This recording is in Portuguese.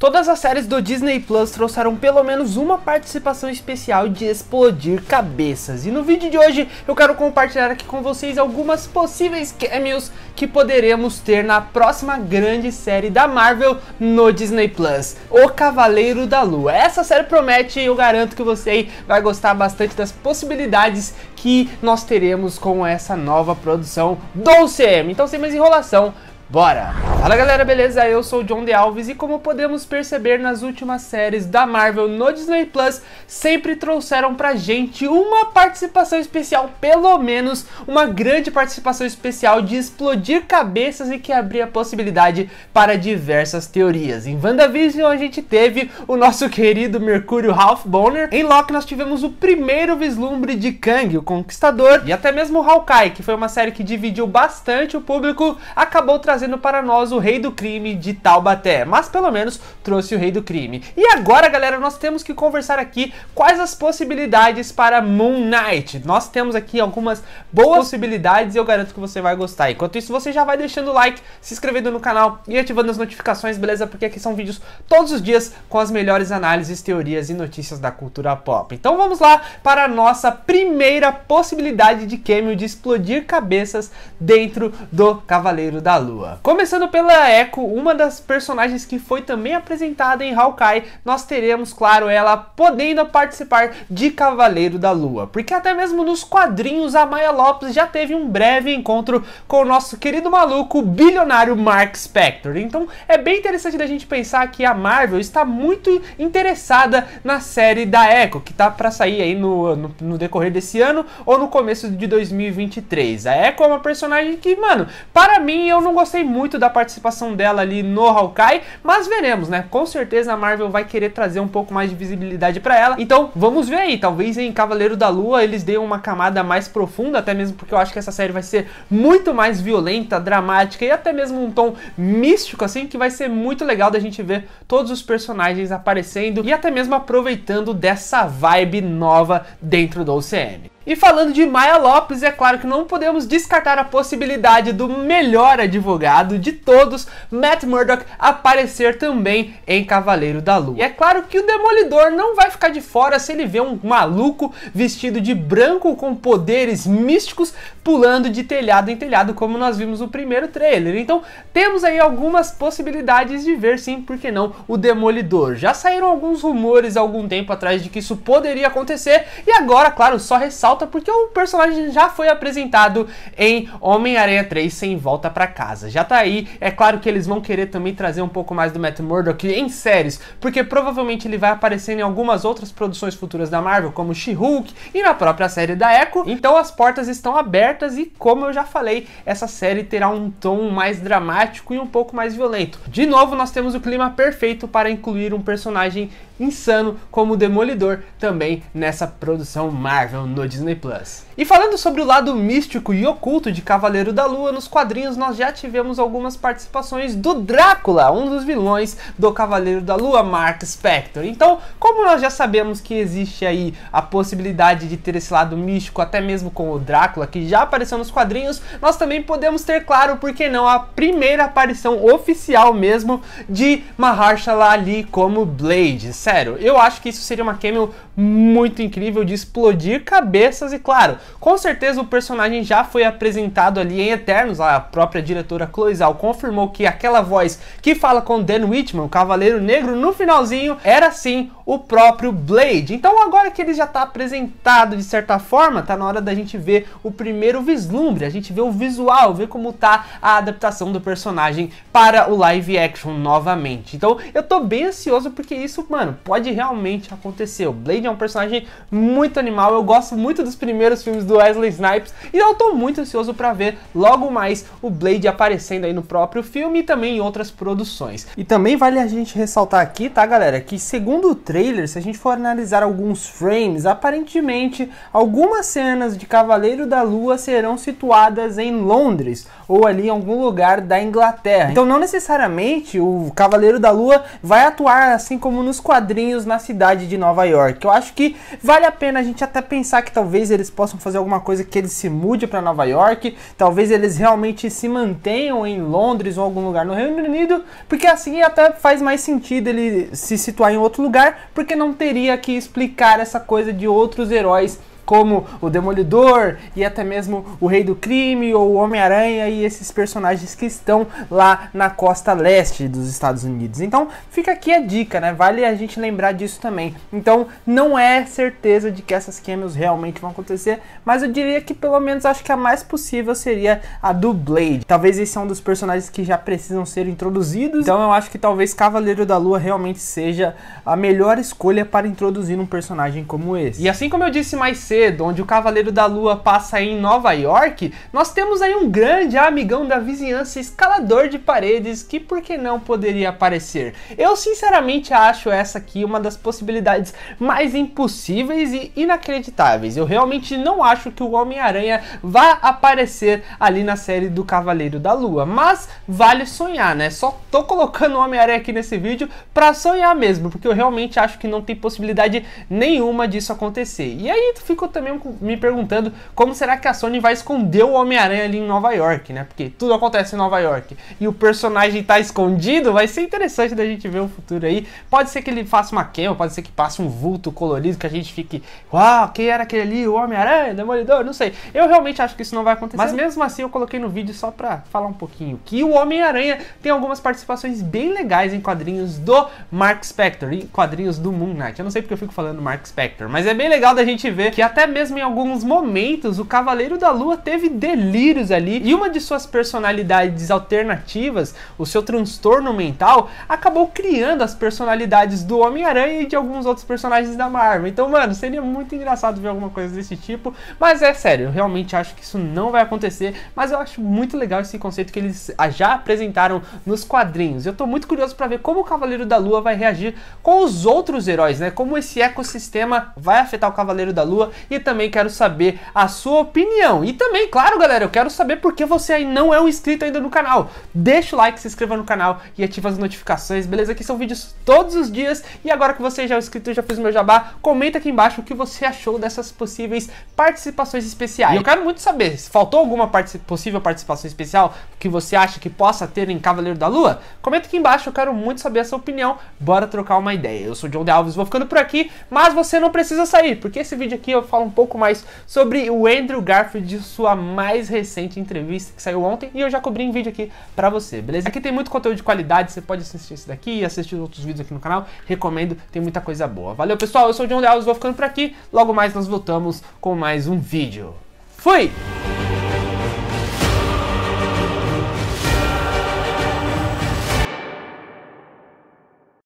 Todas as séries do Disney Plus trouxeram pelo menos uma participação especial de explodir cabeças. E no vídeo de hoje eu quero compartilhar aqui com vocês algumas possíveis cameos que poderemos ter na próxima grande série da Marvel no Disney Plus, O Cavaleiro da Lua. Essa série promete e eu garanto que você vai gostar bastante das possibilidades que nós teremos com essa nova produção do CM. Então sem mais enrolação, Bora! Fala galera, beleza? Eu sou o John De Alves e como podemos perceber nas últimas séries da Marvel no Disney Plus, sempre trouxeram pra gente uma participação especial, pelo menos uma grande participação especial de explodir cabeças e que abria possibilidade para diversas teorias. Em WandaVision a gente teve o nosso querido Mercúrio Ralph Bonner, em Loki nós tivemos o primeiro vislumbre de Kang, o Conquistador, e até mesmo Hawkeye, que foi uma série que dividiu bastante o público, acabou trazendo trazendo para nós o rei do crime de Taubaté, mas pelo menos trouxe o rei do crime. E agora, galera, nós temos que conversar aqui quais as possibilidades para Moon Knight. Nós temos aqui algumas boas possibilidades e eu garanto que você vai gostar. Enquanto isso, você já vai deixando o like, se inscrevendo no canal e ativando as notificações, beleza? Porque aqui são vídeos todos os dias com as melhores análises, teorias e notícias da cultura pop. Então vamos lá para a nossa primeira possibilidade de Camel de explodir cabeças dentro do Cavaleiro da Lua dela. Começando pela Echo, uma das personagens que foi também apresentada em Hawkeye, nós teremos, claro, ela podendo participar de Cavaleiro da Lua, porque até mesmo nos quadrinhos a Maya Lopes já teve um breve encontro com o nosso querido maluco bilionário Mark Spector. Então é bem interessante da gente pensar que a Marvel está muito interessada na série da Echo, que tá para sair aí no, no, no decorrer desse ano ou no começo de 2023. A Echo é uma personagem que, mano, para mim eu não gostei gostei muito da participação dela ali no Hawkeye, mas veremos, né? Com certeza a Marvel vai querer trazer um pouco mais de visibilidade para ela. Então, vamos ver aí. Talvez em Cavaleiro da Lua eles deem uma camada mais profunda, até mesmo porque eu acho que essa série vai ser muito mais violenta, dramática e até mesmo um tom místico, assim, que vai ser muito legal da gente ver todos os personagens aparecendo e até mesmo aproveitando dessa vibe nova dentro do OCM. E falando de Maia Lopes, é claro que não podemos descartar a possibilidade do melhor advogado de todos, Matt Murdock, aparecer também em Cavaleiro da Lua. E é claro que o Demolidor não vai ficar de fora se ele vê um maluco vestido de branco com poderes místicos pulando de telhado em telhado, como nós vimos no primeiro trailer. Então temos aí algumas possibilidades de ver sim, por que não, o Demolidor. Já saíram alguns rumores há algum tempo atrás de que isso poderia acontecer, e agora, claro, só ressalta volta, porque o personagem já foi apresentado em Homem-Aranha 3 sem volta para casa. Já tá aí, é claro que eles vão querer também trazer um pouco mais do Matt Murdock em séries, porque provavelmente ele vai aparecer em algumas outras produções futuras da Marvel, como She-Hulk e na própria série da Echo. Então as portas estão abertas e, como eu já falei, essa série terá um tom mais dramático e um pouco mais violento. De novo, nós temos o clima perfeito para incluir um personagem insano como o Demolidor também nessa produção Marvel no Disney Plus. E falando sobre o lado místico e oculto de Cavaleiro da Lua, nos quadrinhos nós já tivemos algumas participações do Drácula, um dos vilões do Cavaleiro da Lua, Mark Spector. Então, como nós já sabemos que existe aí a possibilidade de ter esse lado místico, até mesmo com o Drácula, que já apareceu nos quadrinhos, nós também podemos ter, claro, por que não, a primeira aparição oficial mesmo de Maharshala Ali como Blade, certo? Sério, eu acho que isso seria uma cameo muito incrível de explodir cabeças e claro, com certeza o personagem já foi apresentado ali em Eternos, a própria diretora Chloe Zhao confirmou que aquela voz que fala com Dan Whitman, o Cavaleiro Negro, no finalzinho era sim o próprio Blade. Então agora que ele já está apresentado de certa forma, tá na hora da gente ver o primeiro vislumbre, a gente vê o visual, ver como tá a adaptação do personagem para o live action novamente. Então eu tô bem ansioso porque isso, mano, pode realmente acontecer. O Blade é um personagem muito animal, eu gosto muito dos primeiros filmes do Wesley Snipes e eu tô muito ansioso para ver logo mais o Blade aparecendo aí no próprio filme e também em outras produções. E também vale a gente ressaltar aqui, tá galera, que segundo o trailer, se a gente for analisar alguns frames, aparentemente algumas cenas de Cavaleiro da Lua serão situadas em Londres ou ali em algum lugar da Inglaterra. Então não necessariamente o Cavaleiro da Lua vai atuar assim como nos quadrinhos quadrinhos na cidade de Nova York. Eu acho que vale a pena a gente até pensar que talvez eles possam fazer alguma coisa que eles se mude para Nova York, talvez eles realmente se mantenham em Londres ou algum lugar no Reino Unido, porque assim até faz mais sentido ele se situar em outro lugar, porque não teria que explicar essa coisa de outros heróis como o Demolidor e até mesmo o Rei do Crime ou o Homem-Aranha e esses personagens que estão lá na costa leste dos Estados Unidos. Então fica aqui a dica, né? Vale a gente lembrar disso também. Então não é certeza de que essas cameos realmente vão acontecer, mas eu diria que pelo menos acho que a mais possível seria a do Blade. Talvez esse é um dos personagens que já precisam ser introduzidos. Então eu acho que talvez Cavaleiro da Lua realmente seja a melhor escolha para introduzir um personagem como esse. E assim como eu disse mais cedo, onde o Cavaleiro da Lua passa em Nova York, nós temos aí um grande amigão da vizinhança, escalador de paredes, que por que não poderia aparecer? Eu sinceramente acho essa aqui uma das possibilidades mais impossíveis e inacreditáveis. Eu realmente não acho que o Homem-Aranha vá aparecer ali na série do Cavaleiro da Lua, mas vale sonhar, né? Só tô colocando o Homem-Aranha aqui nesse vídeo pra sonhar mesmo, porque eu realmente acho que não tem possibilidade nenhuma disso acontecer. E aí fica fico também me perguntando como será que a Sony vai esconder o Homem-Aranha ali em Nova York, né? Porque tudo acontece em Nova York e o personagem tá escondido, vai ser interessante da gente ver o futuro aí. Pode ser que ele faça uma queima, pode ser que passe um vulto colorido que a gente fique, uau, quem era aquele ali? O Homem-Aranha, Demolidor, não sei. Eu realmente acho que isso não vai acontecer, mas mesmo assim eu coloquei no vídeo só pra falar um pouquinho que o Homem-Aranha tem algumas participações bem legais em quadrinhos do Mark Spector e quadrinhos do Moon Knight. Eu não sei porque eu fico falando Mark Spector, mas é bem legal da gente ver que a até mesmo em alguns momentos o Cavaleiro da Lua teve delírios ali e uma de suas personalidades alternativas, o seu transtorno mental, acabou criando as personalidades do Homem-Aranha e de alguns outros personagens da Marvel. Então, mano, seria muito engraçado ver alguma coisa desse tipo, mas é sério, eu realmente acho que isso não vai acontecer, mas eu acho muito legal esse conceito que eles já apresentaram nos quadrinhos. Eu tô muito curioso para ver como o Cavaleiro da Lua vai reagir com os outros heróis, né? Como esse ecossistema vai afetar o Cavaleiro da Lua e também quero saber a sua opinião. E também, claro, galera, eu quero saber por que você aí não é um inscrito ainda no canal. Deixa o like, se inscreva no canal e ativa as notificações, beleza? Aqui são vídeos todos os dias e agora que você já é inscrito, já fez o meu jabá, comenta aqui embaixo o que você achou dessas possíveis participações especiais. E eu quero muito saber, se faltou alguma possível participação especial que você acha que possa ter em Cavaleiro da Lua? Comenta aqui embaixo, eu quero muito saber a sua opinião, bora trocar uma ideia. Eu sou o John de Alves, vou ficando por aqui, mas você não precisa sair, porque esse vídeo aqui eu fala um pouco mais sobre o Andrew Garfield de sua mais recente entrevista que saiu ontem e eu já cobri um vídeo aqui pra você, beleza? Aqui tem muito conteúdo de qualidade, você pode assistir esse daqui e assistir outros vídeos aqui no canal, recomendo, tem muita coisa boa. Valeu pessoal, eu sou o John Leal, vou ficando por aqui, logo mais nós voltamos com mais um vídeo. Fui!